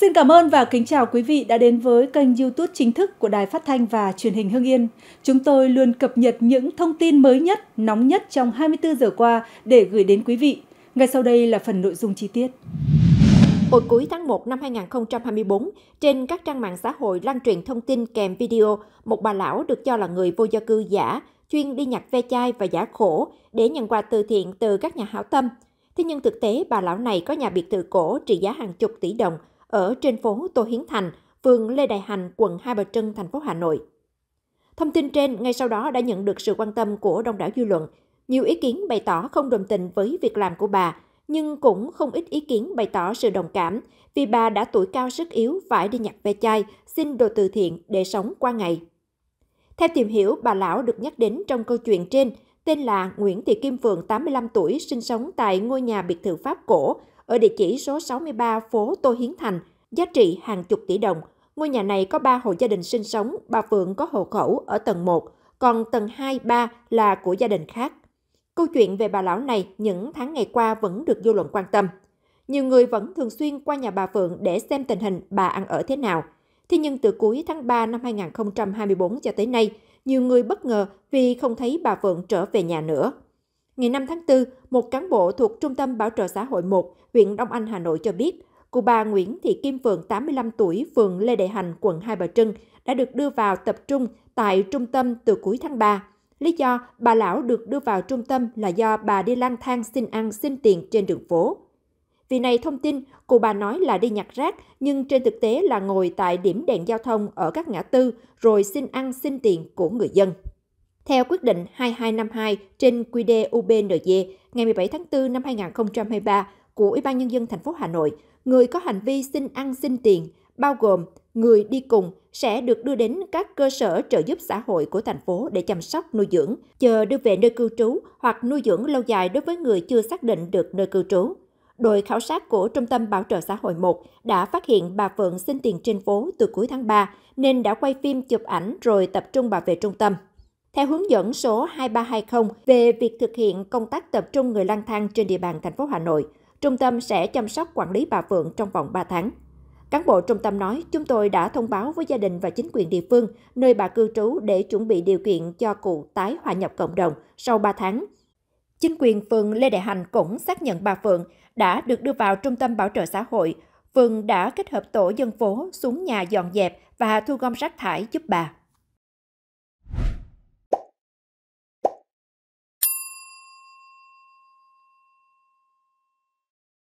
Xin cảm ơn và kính chào quý vị đã đến với kênh YouTube chính thức của Đài Phát thanh và Truyền hình Hưng Yên. Chúng tôi luôn cập nhật những thông tin mới nhất, nóng nhất trong 24 giờ qua để gửi đến quý vị. Ngay sau đây là phần nội dung chi tiết. Hồi cuối tháng 1 năm 2024, trên các trang mạng xã hội lan truyền thông tin kèm video, một bà lão được cho là người vô gia cư giả, chuyên đi nhặt ve chai và giả khổ để nhận quà từ thiện từ các nhà hảo tâm. Thế nhưng thực tế, bà lão này có nhà biệt thự cổ trị giá hàng chục tỷ đồng, ở trên phố Tô Hiến Thành, phường Lê Đại Hành, quận Hai Bà Trưng, thành phố Hà Nội. Thông tin trên ngay sau đó đã nhận được sự quan tâm của đông đảo dư luận. Nhiều ý kiến bày tỏ không đồng tình với việc làm của bà, nhưng cũng không ít ý kiến bày tỏ sự đồng cảm vì bà đã tuổi cao sức yếu phải đi nhặt ve chai, xin đồ từ thiện để sống qua ngày. Theo tìm hiểu, bà lão được nhắc đến trong câu chuyện trên, tên là Nguyễn Thị Kim Phượng, 85 tuổi, sinh sống tại ngôi nhà biệt thự Pháp cổ ở địa chỉ số 63 phố Tô Hiến Thành, giá trị hàng chục tỷ đồng. Ngôi nhà này có 3 hộ gia đình sinh sống, bà Phượng có hộ khẩu ở tầng 1, còn tầng 2, 3 là của gia đình khác. Câu chuyện về bà lão này những tháng ngày qua vẫn được dư luận quan tâm. Nhiều người vẫn thường xuyên qua nhà bà Phượng để xem tình hình bà ăn ở thế nào. Thế nhưng từ cuối tháng 3 năm 2024 cho tới nay, nhiều người bất ngờ vì không thấy bà Phượng trở về nhà nữa. Ngày 5 tháng 4, một cán bộ thuộc Trung tâm Bảo trợ xã hội 1, huyện Đông Anh, Hà Nội cho biết, cụ bà Nguyễn Thị Kim Phượng, 85 tuổi, phường Lê Đại Hành, quận Hai Bà Trưng, đã được đưa vào tập trung tại trung tâm từ cuối tháng 3. Lý do bà lão được đưa vào trung tâm là do bà đi lang thang xin ăn xin tiền trên đường phố. Vì này thông tin, cụ bà nói là đi nhặt rác, nhưng trên thực tế là ngồi tại điểm đèn giao thông ở các ngã tư rồi xin ăn xin tiền của người dân. Theo quyết định 2252 trên QD UBND ngày 17 tháng 4 năm 2023 của Ủy ban Nhân dân thành phố Hà Nội, người có hành vi xin ăn xin tiền, bao gồm người đi cùng sẽ được đưa đến các cơ sở trợ giúp xã hội của thành phố để chăm sóc nuôi dưỡng, chờ đưa về nơi cư trú hoặc nuôi dưỡng lâu dài đối với người chưa xác định được nơi cư trú. Đội khảo sát của Trung tâm Bảo trợ xã hội 1 đã phát hiện bà Phượng xin tiền trên phố từ cuối tháng 3 nên đã quay phim chụp ảnh rồi tập trung bà về trung tâm theo hướng dẫn số 2320 về việc thực hiện công tác tập trung người lang thang trên địa bàn thành phố Hà Nội. Trung tâm sẽ chăm sóc quản lý bà Phượng trong vòng 3 tháng. Cán bộ trung tâm nói, chúng tôi đã thông báo với gia đình và chính quyền địa phương nơi bà cư trú để chuẩn bị điều kiện cho cụ tái hòa nhập cộng đồng sau 3 tháng. Chính quyền phường Lê Đại Hành cũng xác nhận bà Phượng đã được đưa vào trung tâm bảo trợ xã hội. Phường đã kết hợp tổ dân phố xuống nhà dọn dẹp và thu gom rác thải giúp bà.